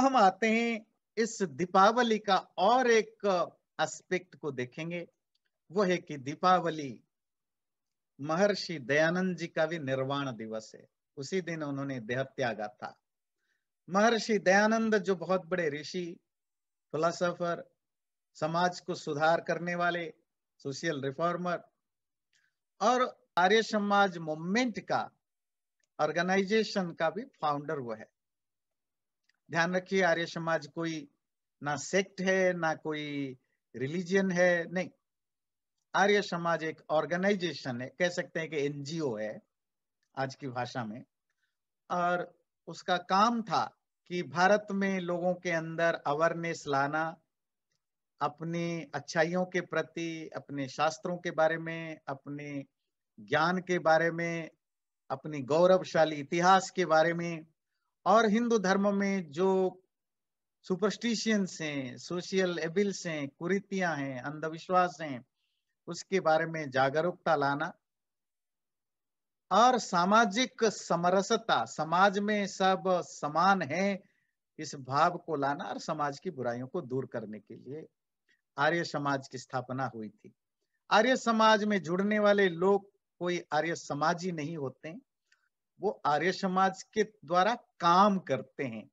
हम आते हैं इस दीपावली का और एक एस्पेक्ट को देखेंगे वो है कि दीपावली महर्षि दयानंद जी का भी निर्वाण दिवस है उसी दिन उन्होंने देह त्यागा था महर्षि दयानंद जो बहुत बड़े ऋषि फिलोसफर समाज को सुधार करने वाले सोशल रिफॉर्मर और आर्य समाज मूवमेंट का ऑर्गेनाइजेशन का भी फाउंडर वो है ध्यान रखिए आर्य समाज कोई ना सेक्ट है ना कोई रिलीजियन है नहीं आर्य समाज एक ऑर्गेनाइजेशन है कह सकते हैं कि एनजीओ है आज की भाषा में और उसका काम था कि भारत में लोगों के अंदर अवेयरनेस लाना अपनी अच्छाइयों के प्रति अपने शास्त्रों के बारे में अपने ज्ञान के बारे में अपनी गौरवशाली इतिहास के बारे में और हिंदू धर्म में जो सुपरस्टिशियंस हैं सोशल एबिल्स हैं कुरीतियां हैं अंधविश्वास हैं उसके बारे में जागरूकता लाना और सामाजिक समरसता समाज में सब समान है इस भाव को लाना और समाज की बुराइयों को दूर करने के लिए आर्य समाज की स्थापना हुई थी आर्य समाज में जुड़ने वाले लोग कोई आर्य समाजी नहीं होते वो आर्य समाज के द्वारा काम करते हैं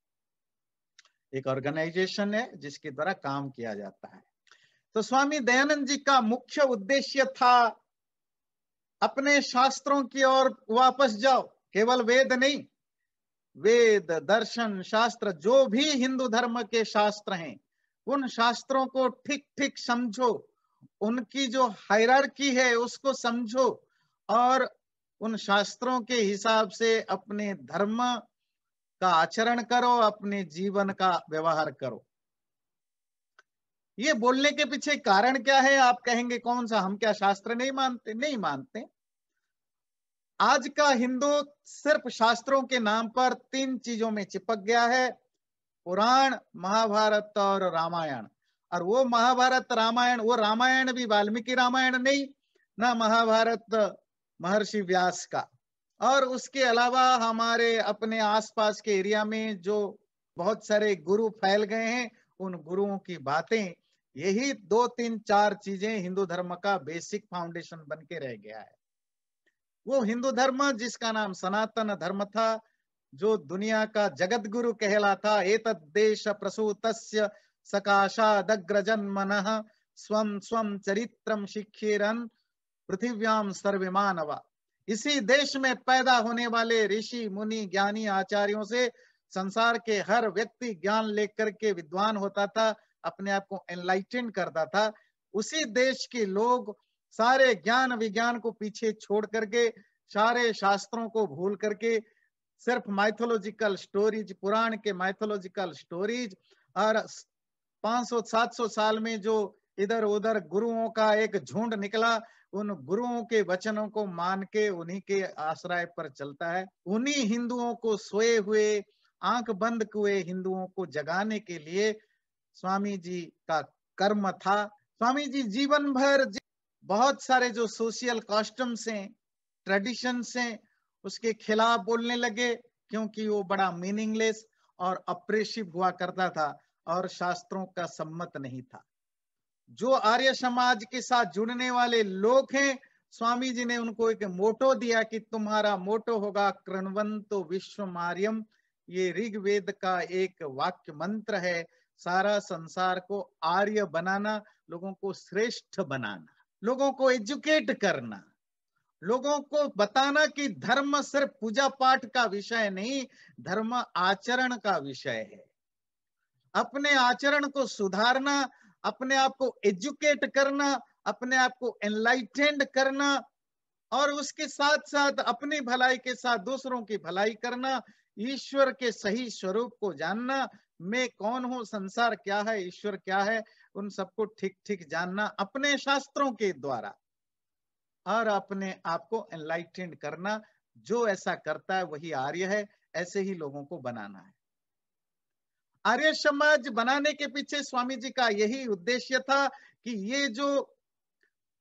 एक ऑर्गेनाइजेशन है जिसके द्वारा काम किया जाता है तो स्वामी दयानंद जी का मुख्य उद्देश्य था अपने शास्त्रों की ओर वापस जाओ केवल वेद नहीं वेद दर्शन शास्त्र जो भी हिंदू धर्म के शास्त्र हैं उन शास्त्रों को ठीक ठीक समझो उनकी जो हायरार्की है उसको समझो और उन शास्त्रों के हिसाब से अपने धर्म का आचरण करो अपने जीवन का व्यवहार करो ये बोलने के पीछे कारण क्या है आप कहेंगे कौन सा हम क्या शास्त्र नहीं मानते नहीं मानते आज का हिंदू सिर्फ शास्त्रों के नाम पर तीन चीजों में चिपक गया है पुराण महाभारत और रामायण और वो महाभारत रामायण वो रामायण भी वाल्मीकि रामायण नहीं ना महाभारत महर्षि व्यास का और उसके अलावा हमारे अपने आसपास के एरिया में जो बहुत सारे गुरु फैल गए हैं उन गुरुओं की बातें यही दो तीन चार चीजें हिंदू धर्म का बेसिक फाउंडेशन बन के रह गया है वो हिंदू धर्म जिसका नाम सनातन धर्म था जो दुनिया का जगत गुरु कहलाता एत देश प्रसूत सकाशादग्रजन्मन स्व स्व चरित्रम शिक्षेरन पृथिव्याम सर्वे मानवा इसी देश में पैदा होने वाले ऋषि मुनि ज्ञानी आचार्यों से संसार के हर व्यक्ति ज्ञान लेकर के विद्वान होता था अपने आप को एनलाइटेंड करता था उसी देश के लोग सारे ज्ञान विज्ञान को पीछे छोड़ करके सारे शास्त्रों को भूल करके सिर्फ माइथोलॉजिकल स्टोरीज पुराण के माइथोलॉजिकल स्टोरीज और 500-700 साल में जो इधर उधर गुरुओं का एक झुंड निकला उन गुरुओं के वचनों को मान के उन्हीं के आश्रय पर चलता है उन्हीं हिंदुओं को सोए हुए आंख बंद हुए हिंदुओं को जगाने के लिए स्वामी जी का कर्म था स्वामी जी जीवन भर बहुत सारे जो सोशल कॉस्टम्स हैं ट्रेडिशंस हैं उसके खिलाफ बोलने लगे क्योंकि वो बड़ा मीनिंगलेस और अप्रेसिव हुआ करता था और शास्त्रों का सम्मत नहीं था जो आर्य समाज के साथ जुड़ने वाले लोग हैं स्वामी जी ने उनको एक मोटो दिया कि तुम्हारा मोटो होगा कृणवंतो विश्वमार्यम ये ऋग्वेद का एक वाक्य मंत्र है सारा संसार को आर्य बनाना लोगों को श्रेष्ठ बनाना लोगों को एजुकेट करना लोगों को बताना कि धर्म सिर्फ पूजा पाठ का विषय नहीं धर्म आचरण का विषय है अपने आचरण को सुधारना अपने आप को एजुकेट करना अपने आप को एनलाइटेंड करना और उसके साथ साथ अपनी भलाई के साथ दूसरों की भलाई करना ईश्वर के सही स्वरूप को जानना मैं कौन हूं संसार क्या है ईश्वर क्या है उन सबको ठीक ठीक जानना अपने शास्त्रों के द्वारा और अपने आप को एनलाइटेंड करना जो ऐसा करता है वही आर्य है ऐसे ही लोगों को बनाना है आर्य समाज बनाने के पीछे स्वामी जी का यही उद्देश्य था कि ये जो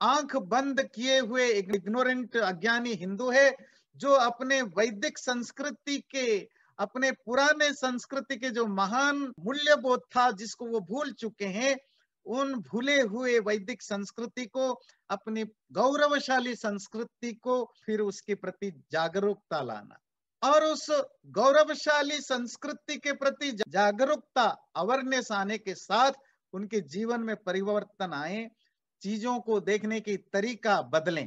आंख बंद किए हुए इग्नोरेंट अज्ञानी हिंदू है जो अपने वैदिक संस्कृति के अपने पुराने संस्कृति के जो महान मूल्य बोध था जिसको वो भूल चुके हैं उन भूले हुए वैदिक संस्कृति को अपनी गौरवशाली संस्कृति को फिर उसके प्रति जागरूकता लाना और उस गौरवशाली संस्कृति के प्रति जागरूकता अवेयरनेस आने के साथ उनके जीवन में परिवर्तन आए चीजों को देखने की तरीका बदलें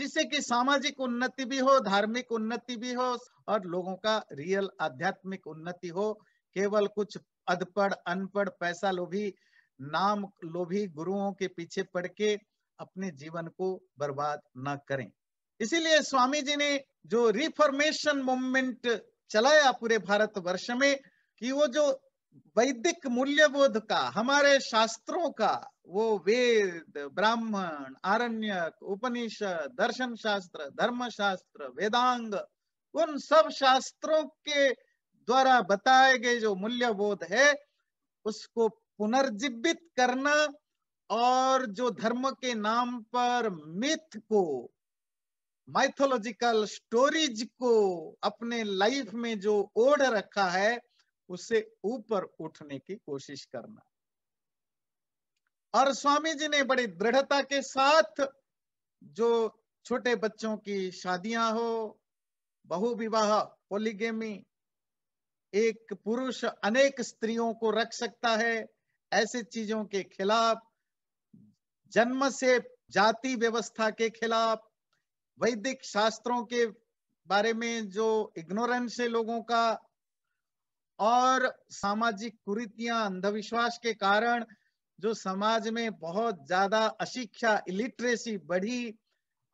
जिससे कि सामाजिक उन्नति भी हो धार्मिक उन्नति भी हो और लोगों का रियल आध्यात्मिक उन्नति हो केवल कुछ अधपढ़ अनपढ़ पैसा लोभी नाम लोभी गुरुओं के पीछे पड़ के अपने जीवन को बर्बाद न करें इसीलिए स्वामी जी ने जो रिफॉर्मेशन मूवमेंट चलाया पूरे भारत वर्ष में कि वो जो वैदिक मूल्यबोध का हमारे शास्त्रों का वो वेद ब्राह्मण आरण्य उपनिषद दर्शन शास्त्र धर्म शास्त्र वेदांग उन सब शास्त्रों के द्वारा बताए गए जो मूल्यबोध है उसको पुनर्जीवित करना और जो धर्म के नाम पर मिथ को माइथोलॉजिकल स्टोरीज को अपने लाइफ में जो ओढ़ रखा है उसे ऊपर उठने की कोशिश करना और स्वामी जी ने बड़ी दृढ़ता के साथ जो छोटे बच्चों की शादियां हो बहु विवाह पोलिगेमी एक पुरुष अनेक स्त्रियों को रख सकता है ऐसे चीजों के खिलाफ जन्म से जाति व्यवस्था के खिलाफ वैदिक शास्त्रों के बारे में जो इग्नोरेंस है लोगों का और सामाजिक कुरीतियां अंधविश्वास के कारण जो समाज में बहुत ज्यादा अशिक्षा इलिटरेसी बढ़ी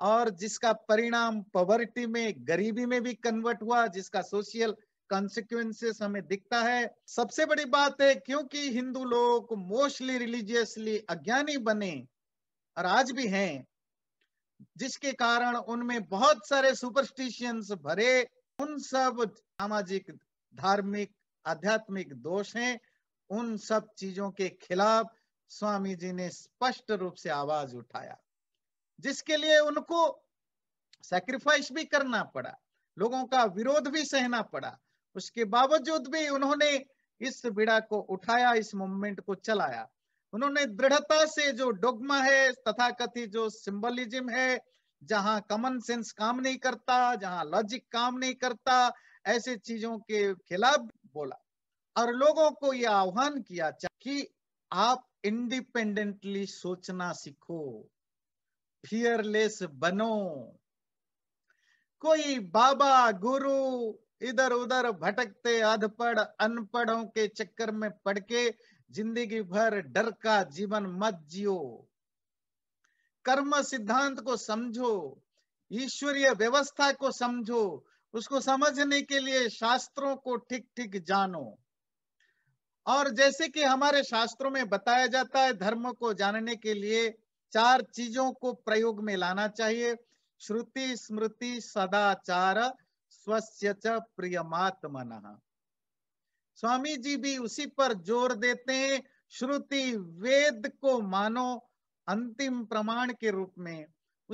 और जिसका परिणाम पॉवर्टी में गरीबी में भी कन्वर्ट हुआ जिसका सोशल कॉन्सिक्वेंसेस हमें दिखता है सबसे बड़ी बात है क्योंकि हिंदू लोग मोस्टली रिलीजियसली अज्ञानी बने और आज भी हैं जिसके कारण उनमें बहुत सारे सुपरस्टिशियंस भरे उन सब सामाजिक धार्मिक आध्यात्मिक दोष हैं उन सब चीजों के खिलाफ स्वामी जी ने स्पष्ट रूप से आवाज उठाया जिसके लिए उनको सेक्रीफाइस भी करना पड़ा लोगों का विरोध भी सहना पड़ा उसके बावजूद भी उन्होंने इस बिड़ा को उठाया इस मूवमेंट को चलाया उन्होंने दृढ़ता से जो डोगमा है तथा कथित जो सिंबलिज्म है जहां कॉमन सेंस काम नहीं करता जहां लॉजिक काम नहीं करता ऐसे चीजों के खिलाफ बोला और लोगों को यह आह्वान किया कि आप इंडिपेंडेंटली सोचना सीखो फियरलेस बनो कोई बाबा गुरु इधर उधर भटकते अधपढ़ अनपढ़ों के चक्कर में पड़ के जिंदगी भर डर का जीवन मत जियो कर्म सिद्धांत को समझो ईश्वरीय व्यवस्था को समझो उसको समझने के लिए शास्त्रों को ठीक ठीक जानो और जैसे कि हमारे शास्त्रों में बताया जाता है धर्म को जानने के लिए चार चीजों को प्रयोग में लाना चाहिए श्रुति स्मृति सदाचार स्वस्थ च प्रियमात्मन स्वामी जी भी उसी पर जोर देते हैं श्रुति वेद को मानो अंतिम प्रमाण के रूप में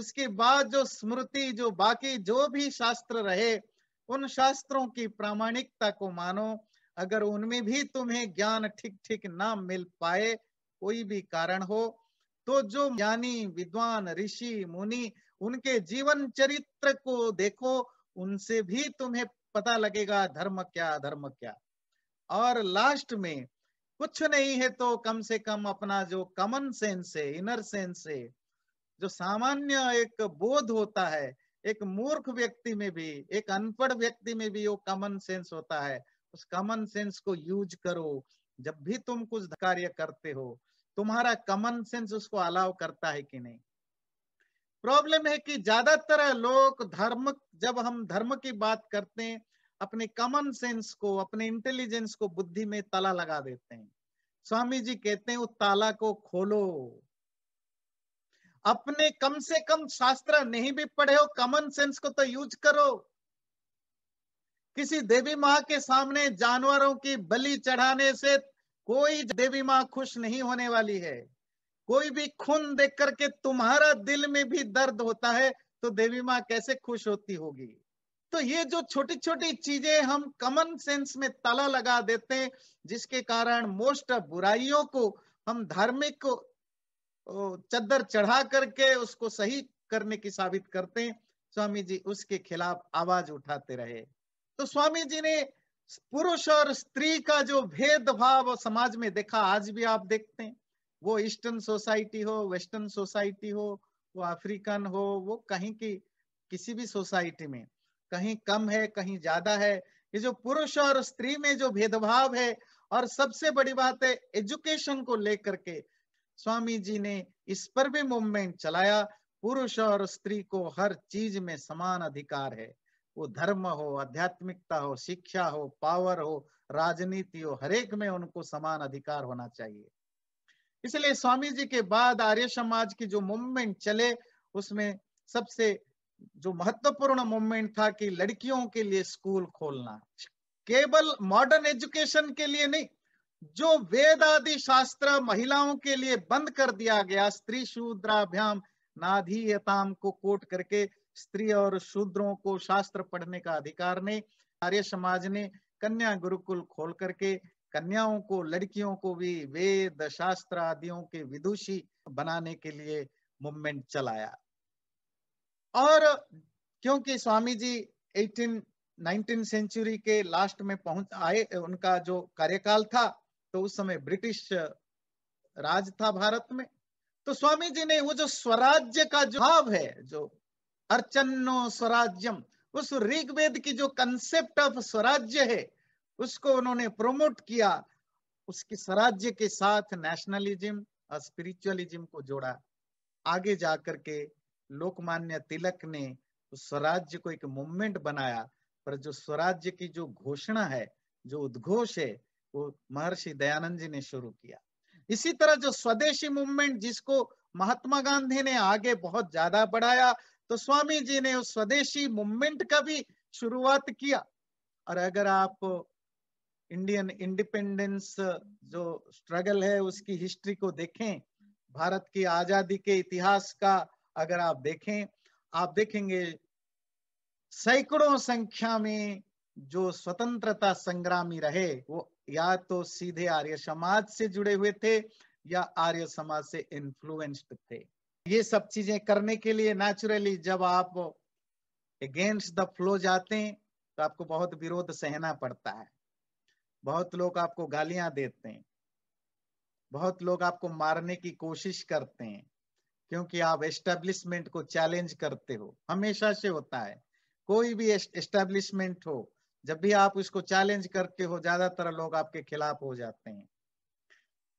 उसके बाद जो स्मृति जो बाकी जो भी शास्त्र रहे उन शास्त्रों की प्रामाणिकता को मानो अगर उनमें भी तुम्हें ज्ञान ठीक ठीक ना मिल पाए कोई भी कारण हो तो जो ज्ञानी विद्वान ऋषि मुनि उनके जीवन चरित्र को देखो उनसे भी तुम्हें पता लगेगा धर्म क्या धर्म क्या और लास्ट में कुछ नहीं है तो कम से कम अपना जो कॉमन सेंस है इनर सेंस है जो सामान्य एक बोध होता है एक मूर्ख व्यक्ति में भी एक अनपढ़ व्यक्ति में भी वो कॉमन सेंस होता है उस कॉमन सेंस को यूज करो जब भी तुम कुछ कार्य करते हो तुम्हारा कॉमन सेंस उसको अलाव करता है कि नहीं प्रॉब्लम है कि ज्यादातर लोग धर्म जब हम धर्म की बात करते हैं अपने कॉमन सेंस को अपने इंटेलिजेंस को बुद्धि में ताला लगा देते हैं स्वामी जी कहते हैं ताला को खोलो अपने कम से कम शास्त्र नहीं भी पढ़े हो कॉमन सेंस को तो यूज करो किसी देवी माँ के सामने जानवरों की बलि चढ़ाने से कोई देवी माँ खुश नहीं होने वाली है कोई भी खून देख करके तुम्हारा दिल में भी दर्द होता है तो देवी माँ कैसे खुश होती होगी तो ये जो छोटी छोटी चीजें हम कॉमन सेंस में ताला लगा देते हैं जिसके कारण मोस्ट बुराइयों को हम धार्मिक को चद्दर चढ़ा करके उसको सही करने की साबित करते हैं स्वामी जी उसके खिलाफ आवाज उठाते रहे तो स्वामी जी ने पुरुष और स्त्री का जो भेदभाव समाज में देखा आज भी आप देखते हैं वो ईस्टर्न सोसाइटी हो वेस्टर्न सोसाइटी हो वो अफ्रीकन हो वो कहीं की किसी भी सोसाइटी में कहीं कम है कहीं ज्यादा है ये जो पुरुष और स्त्री में जो भेदभाव है और सबसे बड़ी बात है एजुकेशन को लेकर के स्वामी जी ने इस पर भी मूवमेंट चलाया पुरुष और स्त्री को हर चीज में समान अधिकार है वो धर्म हो आध्यात्मिकता हो शिक्षा हो पावर हो राजनीति हो हरेक में उनको समान अधिकार होना चाहिए इसलिए स्वामी जी के बाद आर्य समाज की जो मूवमेंट चले उसमें सबसे जो महत्वपूर्ण मूवमेंट था कि लड़कियों के लिए स्कूल खोलना केवल मॉडर्न एजुकेशन के लिए नहीं जो वेद आदि शास्त्र महिलाओं के लिए बंद कर दिया गया स्त्री शूद्राभ्याम नाधीयताम को कोट करके स्त्री और शूद्रों को शास्त्र पढ़ने का अधिकार ने आर्य समाज ने कन्या गुरुकुल खोल करके कन्याओं को लड़कियों को भी वेद शास्त्र आदियों के विदुषी बनाने के लिए मूवमेंट चलाया और क्योंकि स्वामी जी 18 19 सेंचुरी के लास्ट में पहुंच आए उनका जो कार्यकाल था तो उस समय ब्रिटिश राज था भारत में तो स्वामी जी ने वो जो स्वराज्य का जो भाव है जो अर्चनो स्वराज्यम उस ऋग्वेद की जो कंसेप्ट ऑफ स्वराज्य है उसको उन्होंने प्रमोट किया उसके स्वराज्य के साथ नेशनलिज्म और स्पिरिचुअलिज्म को जोड़ा आगे जाकर के लोकमान्य तिलक ने स्वराज्य को एक मूवमेंट बनाया पर जो स्वराज्य की जो घोषणा है जो उद्घोष है वो महर्षि दयानंद जी ने शुरू किया इसी तरह जो स्वदेशी मूवमेंट जिसको महात्मा गांधी ने आगे बहुत ज्यादा बढ़ाया तो स्वामी जी ने उस स्वदेशी मूवमेंट का भी शुरुआत किया और अगर आप इंडियन इंडिपेंडेंस जो स्ट्रगल है उसकी हिस्ट्री को देखें भारत की आजादी के इतिहास का अगर आप देखें आप देखेंगे सैकड़ों संख्या में जो स्वतंत्रता संग्रामी रहे वो या तो सीधे आर्य समाज से जुड़े हुए थे या आर्य समाज से इन्फ्लुएंस्ड थे ये सब चीजें करने के लिए नेचुरली जब आप अगेंस्ट द फ्लो जाते हैं तो आपको बहुत विरोध सहना पड़ता है बहुत लोग आपको गालियां देते हैं बहुत लोग आपको मारने की कोशिश करते हैं क्योंकि आप एस्टेब्लिशमेंट को चैलेंज करते हो हमेशा से होता है कोई भी एस्टेब्लिशमेंट हो जब भी आप उसको चैलेंज करते हो ज्यादातर लोग आपके खिलाफ हो जाते हैं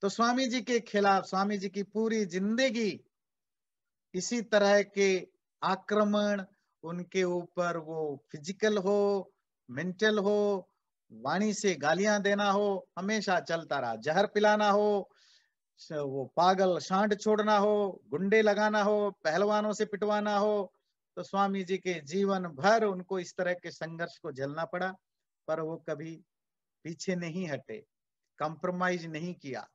तो स्वामी जी के खिलाफ स्वामी जी की पूरी जिंदगी इसी तरह के आक्रमण उनके ऊपर वो फिजिकल हो मेंटल हो वाणी से गालियां देना हो हमेशा चलता रहा जहर पिलाना हो वो पागल सांड छोड़ना हो गुंडे लगाना हो पहलवानों से पिटवाना हो तो स्वामी जी के जीवन भर उनको इस तरह के संघर्ष को झेलना पड़ा पर वो कभी पीछे नहीं हटे कॉम्प्रोमाइज नहीं किया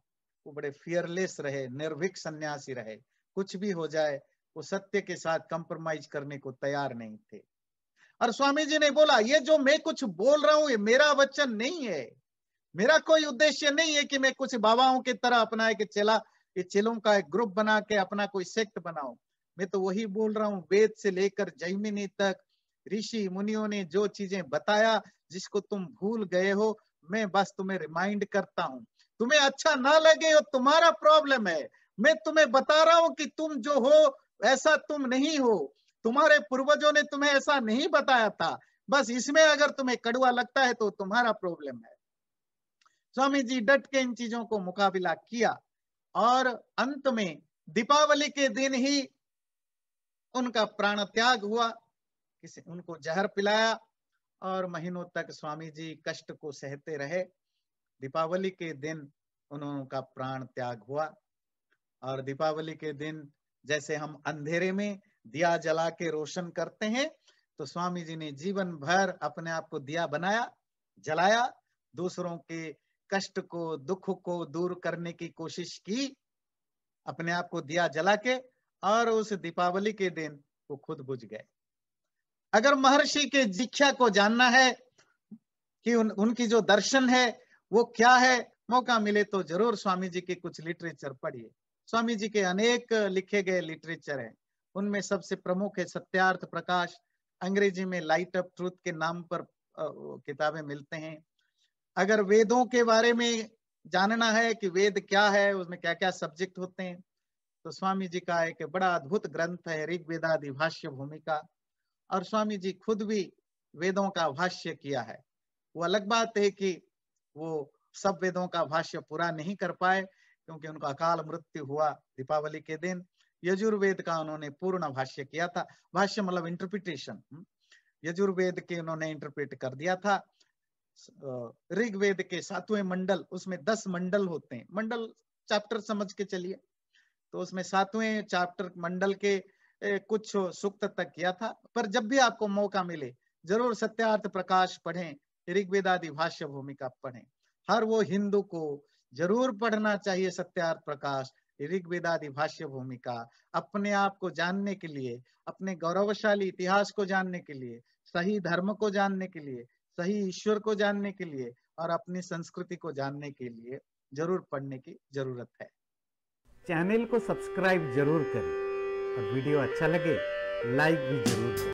वो बड़े फियरलेस रहे निर्भीक सन्यासी रहे कुछ भी हो जाए वो सत्य के साथ कंप्रोमाइज करने को तैयार नहीं थे और स्वामी जी ने बोला ये जो मैं कुछ बोल रहा हूं ये मेरा वचन नहीं है मेरा कोई उद्देश्य नहीं है कि मैं कुछ बाबाओं की तरह अपना एक चेला चेलों का एक ग्रुप बना के अपना कोई सेक्ट बनाऊ मैं तो वही बोल रहा हूँ वेद से लेकर जैमिनी तक ऋषि मुनियों ने जो चीजें बताया जिसको तुम भूल गए हो मैं बस तुम्हें रिमाइंड करता हूँ तुम्हें अच्छा ना लगे हो तुम्हारा प्रॉब्लम है मैं तुम्हें बता रहा हूँ कि तुम जो हो ऐसा तुम नहीं हो तुम्हारे पूर्वजों ने तुम्हें ऐसा नहीं बताया था बस इसमें अगर तुम्हें कड़वा लगता है तो तुम्हारा प्रॉब्लम है स्वामी जी डट के इन चीजों को मुकाबला किया और अंत में दीपावली के दिन ही उनका प्राण त्याग हुआ किसी उनको जहर पिलाया और महीनों तक स्वामी जी कष्ट को सहते रहे दीपावली के दिन उनका प्राण त्याग हुआ और दीपावली के दिन जैसे हम अंधेरे में दिया जला के रोशन करते हैं तो स्वामी जी ने जीवन भर अपने आप को दिया बनाया जलाया दूसरों के कष्ट को दुख को दूर करने की कोशिश की अपने आप को दिया जला के और उस दीपावली के दिन वो खुद बुझ गए अगर महर्षि के दीक्षा को जानना है कि उन, उनकी जो दर्शन है वो क्या है मौका मिले तो जरूर स्वामी जी के कुछ लिटरेचर पढ़िए स्वामी जी के अनेक लिखे गए लिटरेचर हैं उनमें सबसे प्रमुख है सत्यार्थ प्रकाश अंग्रेजी में लाइट अप ट्रूथ के नाम पर किताबें मिलते हैं अगर वेदों के बारे में जानना है कि वेद क्या है उसमें क्या क्या सब्जेक्ट होते हैं तो स्वामी जी का एक बड़ा अद्भुत ग्रंथ है ऋग्वेदादि भाष्य भूमिका और स्वामी जी खुद भी वेदों का भाष्य किया है वो अलग बात है कि वो सब वेदों का भाष्य पूरा नहीं कर पाए क्योंकि उनका अकाल मृत्यु हुआ दीपावली के दिन यजुर्वेद का उन्होंने पूर्ण भाष्य किया था भाष्य मतलब इंटरप्रिटेशन यजुर्वेद के उन्होंने इंटरप्रेट कर दिया था ऋग्वेद के सातवें मंडल उसमें दस मंडल होते हैं मंडल चैप्टर समझ के चलिए तो उसमें सातवें चैप्टर मंडल के कुछ सूक्त तक किया था पर जब भी आपको मौका मिले जरूर सत्यार्थ प्रकाश पढ़ें आदि भाष्य भूमिका पढ़ें हर वो हिंदू को जरूर पढ़ना चाहिए सत्यार्थ प्रकाश आदि भाष्य भूमिका अपने आप को जानने के लिए अपने गौरवशाली इतिहास को जानने के लिए सही धर्म को जानने के लिए सही ईश्वर को जानने के लिए और अपनी संस्कृति को जानने के लिए जरूर पढ़ने की जरूरत है चैनल को सब्सक्राइब जरूर करें और वीडियो अच्छा लगे लाइक भी जरूर करें